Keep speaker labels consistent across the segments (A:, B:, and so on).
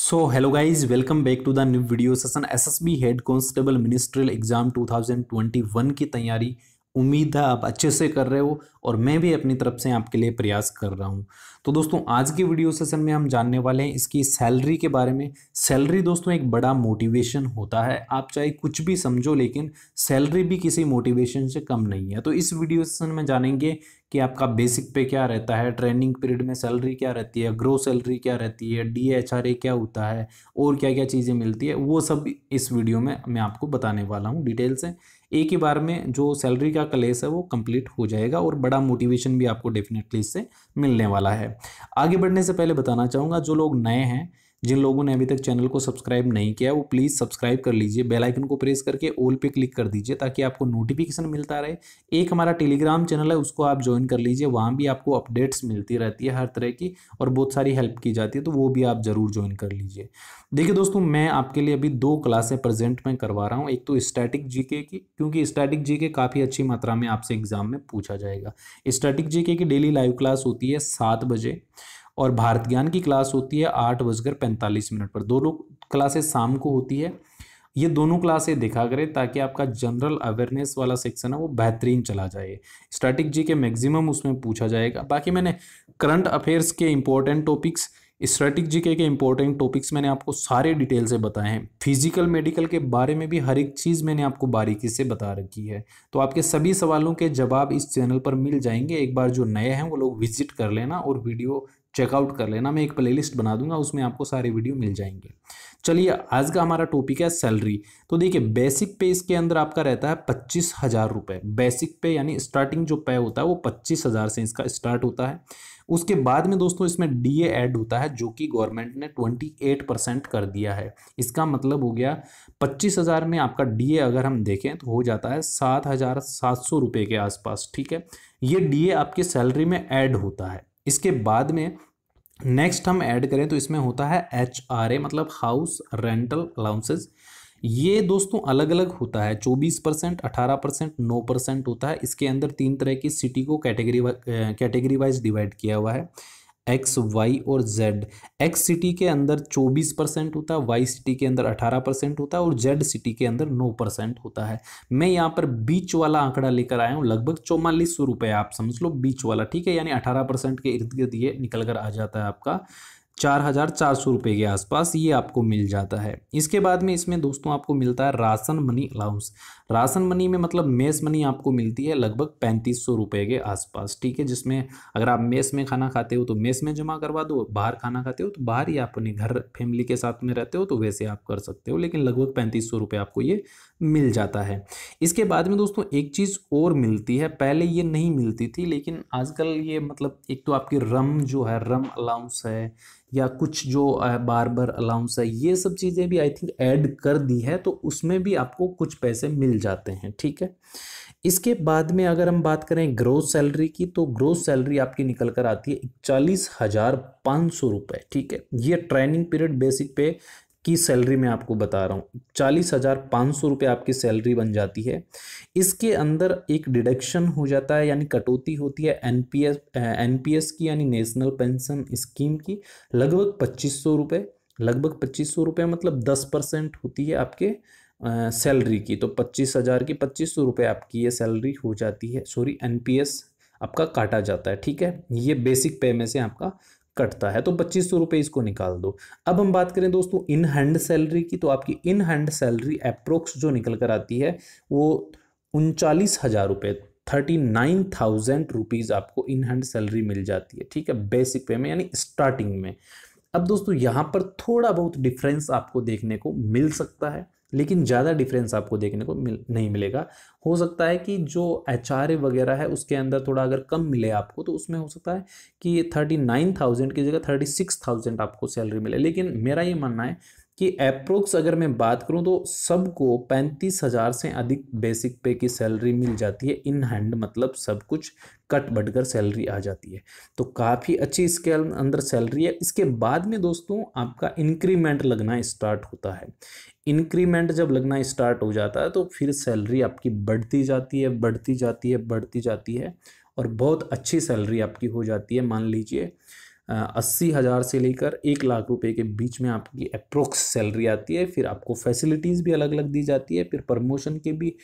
A: so hello guys welcome back to the new video session SSB head constable ministerial exam 2021 की तैयारी उम्मीद है आप अच्छे से कर रहे हो और मैं भी अपनी तरफ से आपके लिए प्रयास कर रहा हूँ तो दोस्तों आज के वीडियो सेशन में हम जानने वाले हैं इसकी सैलरी के बारे में सैलरी दोस्तों एक बड़ा मोटिवेशन होता है आप चाहे कुछ भी समझो लेकिन सैलरी भी किसी मोटिवेशन से कम नहीं है तो इस वीडियो सेशन में जानेंगे कि आपका बेसिक पे क्या रहता है ट्रेनिंग पीरियड में सैलरी क्या रहती है ग्रो सैलरी क्या रहती है डी एच आर ए क्या होता है और क्या क्या चीज़ें मिलती है वो सब इस वीडियो में मैं आपको बताने वाला हूँ डिटेल से एक ही बार में जो सैलरी का कलेस है वो कंप्लीट हो जाएगा और बड़ा मोटिवेशन भी आपको डेफिनेटली इससे मिलने वाला है आगे बढ़ने से पहले बताना चाहूँगा जो लोग नए हैं जिन लोगों ने अभी तक चैनल को सब्सक्राइब नहीं किया वो प्लीज़ सब्सक्राइब कर लीजिए बेल आइकन को प्रेस करके ओल पे क्लिक कर दीजिए ताकि आपको नोटिफिकेशन मिलता रहे एक हमारा टेलीग्राम चैनल है उसको आप ज्वाइन कर लीजिए वहाँ भी आपको अपडेट्स मिलती रहती है हर तरह की और बहुत सारी हेल्प की जाती है तो वो भी आप ज़रूर ज्वाइन कर लीजिए देखिए दोस्तों मैं आपके लिए अभी दो क्लासें प्रेजेंट में करवा रहा हूँ एक तो स्टैटिक जी की क्योंकि स्टैटिक जी काफ़ी अच्छी मात्रा में आपसे एग्ज़ाम में पूछा जाएगा स्टैटिक जी की डेली लाइव क्लास होती है सात बजे और भारत ज्ञान की क्लास होती है आठ बजकर पैंतालीस मिनट पर दोनों क्लासेस शाम को होती है ये दोनों क्लासें देखा करें ताकि आपका जनरल अवेयरनेस वाला सेक्शन है वो बेहतरीन चला जाए स्टैटिक जी के मैक्सिमम उसमें पूछा जाएगा बाकी मैंने करंट अफेयर्स के important topics static G K important topics मैंने आपको सारे डिटेल से बताए हैं फिजिकल मेडिकल के बारे में भी हर एक चीज़ मैंने आपको बारीकी से बता रखी है तो आपके सभी सवालों के जवाब इस चैनल पर मिल जाएंगे एक बार जो नए हैं वो लोग विजिट कर लेना और वीडियो चेकआउट कर लेना मैं एक प्लेलिस्ट बना दूंगा उसमें आपको सारे वीडियो मिल जाएंगे चलिए आज का हमारा टॉपिक है सैलरी तो देखिए बेसिक पे इसके अंदर आपका रहता है पच्चीस हज़ार रुपये बेसिक पे यानी स्टार्टिंग जो पे होता है वो पच्चीस हज़ार से इसका स्टार्ट होता है उसके बाद में दोस्तों इसमें डीए ऐड होता है जो कि गवर्नमेंट ने एट परसेंट कर दिया है इसका मतलब हो गया पच्चीस हज़ार में आपका डी अगर हम देखें तो हो जाता है सात हज़ार सात सौ रुपये के आसपास ठीक है ये डी आपके सैलरी में ऐड होता है इसके बाद में नेक्स्ट हम ऐड करें तो इसमें होता है एच आर ए मतलब हाउस रेंटल अलाउंसेज ये दोस्तों अलग अलग होता है 24 परसेंट अठारह परसेंट नौ परसेंट होता है इसके अंदर तीन तरह की सिटी को कैटेगरी कैटेगरी वाइज डिवाइड किया हुआ है एक्स वाई और जेड एक्स सिटी के अंदर 24 परसेंट होता है वाई सिटी के अंदर 18 परसेंट होता है और जेड सिटी के अंदर 9 परसेंट होता है मैं यहाँ पर बीच वाला आंकड़ा लेकर आया हूँ लगभग चौवालीस सौ रुपये आप समझ लो बीच वाला ठीक है यानी 18 परसेंट के इर्द गिर्द ये निकल कर आ जाता है आपका चार हज़ार चार सौ रुपये के आसपास ये आपको मिल जाता है इसके बाद में इसमें दोस्तों आपको मिलता है ration money allowance ration money में मतलब मेस मनी आपको मिलती है लगभग पैंतीस सौ रुपये के आसपास ठीक है जिसमें अगर आप मेस में खाना खाते हो तो मेस में जमा करवा दो बाहर खाना खाते हो तो बाहर ही आप अपने घर फैमिली के साथ में रहते हो तो वैसे आप कर सकते हो लेकिन लगभग पैंतीस सौ रुपये आपको ये मिल जाता है इसके बाद में दोस्तों एक चीज़ और मिलती है पहले ये नहीं मिलती थी लेकिन आजकल ये मतलब एक तो आपकी रम जो है रम अलाउंस है या कुछ जो बार बार अलाउंस है ये सब चीज़ें भी आई थिंक ऐड कर दी है तो उसमें भी आपको कुछ पैसे मिल जाते हैं ठीक है इसके बाद में अगर हम बात करें ग्रोथ सैलरी की तो ग्रोथ सैलरी आपकी निकल कर आती है इकचालीस हज़ार पाँच सौ रुपये ठीक है ये ट्रेनिंग पीरियड बेसिक पे की सैलरी में आपको बता रहा हूँ चालीस हज़ार पाँच सौ रुपये आपकी सैलरी बन जाती है इसके अंदर एक डिडक्शन हो जाता है यानी कटौती होती है N P S N P S की यानी नेशनल पेंशन स्कीम की लगभग पच्चीस सौ रुपये लगभग पच्चीस सौ रुपये मतलब दस परसेंट होती है आपके सैलरी की तो पच्चीस हज़ार की पच्चीस सौ रुपये आपकी ये सैलरी हो जाती है सॉरी एन पी एस आपका काटा जाता है ठीक है ये बेसिक पे में से आपका कटता है तो पच्चीस सौ रुपये इसको निकाल दो अब हम बात करें दोस्तों इन हैंड सैलरी की तो आपकी इन हैंड सैलरी अप्रोक्स जो निकल कर आती है वो उनचालीस हज़ार रुपये थर्टी नाइन थाउजेंड रुपीज़ आपको इन हैंड सैलरी मिल जाती है ठीक है बेसिक पे में यानी स्टार्टिंग में अब दोस्तों यहाँ पर थोड़ा बहुत डिफरेंस आपको देखने को मिल सकता है लेकिन ज़्यादा डिफरेंस आपको देखने को मिल नहीं मिलेगा हो सकता है कि जो एच वगैरह है उसके अंदर थोड़ा अगर कम मिले आपको तो उसमें हो सकता है कि थर्टी नाइन थाउजेंड की जगह थर्टी सिक्स थाउजेंड आपको सैलरी मिले लेकिन मेरा ये मानना है कि अप्रोक्स अगर मैं बात करूं तो सबको पैंतीस हज़ार से अधिक बेसिक पे की सैलरी मिल जाती है इन हैंड मतलब सब कुछ कट बट कर सैलरी आ जाती है तो काफ़ी अच्छी इसके अंदर सैलरी है इसके बाद में दोस्तों आपका इंक्रीमेंट लगना स्टार्ट होता है इंक्रीमेंट जब लगना स्टार्ट हो जाता है तो फिर सैलरी आपकी बढ़ती जाती है बढ़ती जाती है बढ़ती जाती है और बहुत अच्छी सैलरी आपकी हो जाती है मान लीजिए अस्सी हज़ार से लेकर एक लाख रुपए के बीच में आपकी अप्रोक्स सैलरी आती है फिर आपको फैसिलिटीज़ भी अलग अलग दी जाती है फिर प्रमोशन की भी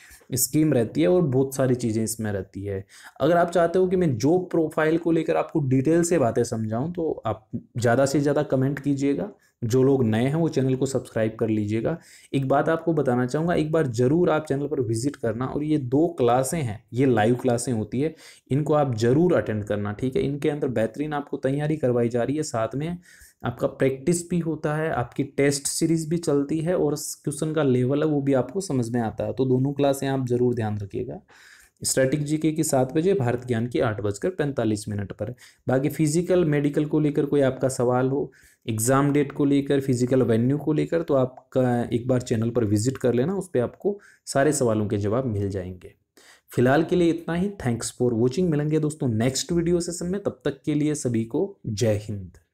A: स्कीम रहती है और बहुत सारी चीज़ें इसमें रहती है अगर आप चाहते हो कि मैं जॉब प्रोफाइल को लेकर आपको डिटेल से बातें समझाऊँ तो आप ज़्यादा से ज़्यादा कमेंट कीजिएगा जो लोग नए हैं वो चैनल को सब्सक्राइब कर लीजिएगा एक बात आपको बताना चाहूँगा एक बार ज़रूर आप चैनल पर विजिट करना और ये दो क्लासें हैं ये लाइव क्लासें होती है इनको आप ज़रूर अटेंड करना ठीक है इनके अंदर बेहतरीन आपको तैयारी करवाई जा रही है साथ में आपका प्रैक्टिस भी होता है आपकी टेस्ट सीरीज भी चलती है और क्वेश्चन का लेवल है वो भी आपको समझ में आता है तो दोनों क्लासें आप ज़रूर ध्यान रखिएगा स्टैटिक जीके की सात बजे भारत ज्ञान की आठ बजकर पैंतालीस मिनट पर बाकी फिजिकल मेडिकल को लेकर कोई आपका सवाल हो एग्ज़ाम डेट को लेकर फिजिकल वेन्यू को लेकर तो आपका एक बार चैनल पर विजिट कर लेना उस पर आपको सारे सवालों के जवाब मिल जाएंगे फिलहाल के लिए इतना ही थैंक्स फॉर वॉचिंग मिलेंगे दोस्तों नेक्स्ट वीडियो सेशन में तब तक के लिए सभी को जय हिंद